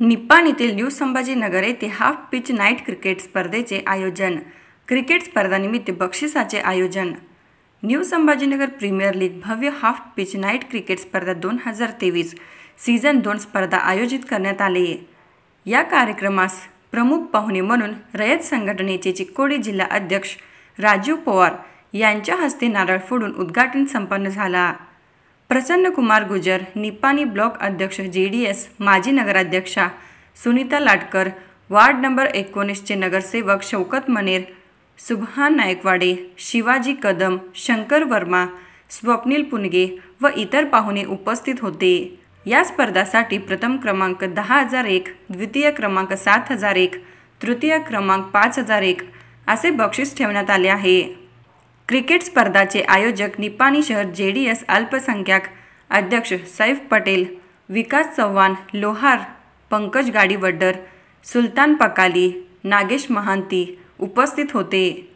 निप्पाण येथील न्यू संभाजीनगर येथे half pitch night cricket स्पर्धेचे आयोजन क्रिकेट स्पर्धानिमित्त बक्षिसाचे आयोजन न्यू संभाजीनगर प्रीमियर लीग भव्य हाफ पिच नाईट क्रिकेट स्पर्धा दोन हजार तेवीस सीझन दोन स्पर्धा आयोजित करण्यात आली या कार्यक्रमास प्रमुख पाहुणे म्हणून रयत संघटनेचे चिक्कोडी जिल्हा अध्यक्ष राजीव पवार यांच्या हस्ते नारळ फोडून उद्घाटन संपन्न झाला प्रसन्न कुमार गुजर निपाणी ब्लॉक अध्यक्ष जे डी एस माजी नगराध्यक्षा सुनीता लाटकर वार्ड नंबर एकोणीसचे नगरसेवक शौकत मनेर सुभान नायकवाडे शिवाजी कदम शंकर वर्मा स्वप्नील पुनगे व इतर पाहुणे उपस्थित होते या स्पर्धासाठी प्रथम क्रमांक दहा हजार एक द्वितीय क्रमांक सात हजार एक तृतीय क्रमांक पाच हजार एक असे बक्षीस ठेवण्यात आले आहे क्रिकेट स्पर्धाचे आयोजक निपाणी शहर जे डी एस अल्पसंख्याक अध्यक्ष सैफ पटेल विकास चव्हाण लोहार पंकज गाडीवड्डर सुलतान पकाली नागेश महांती उपस्थित होते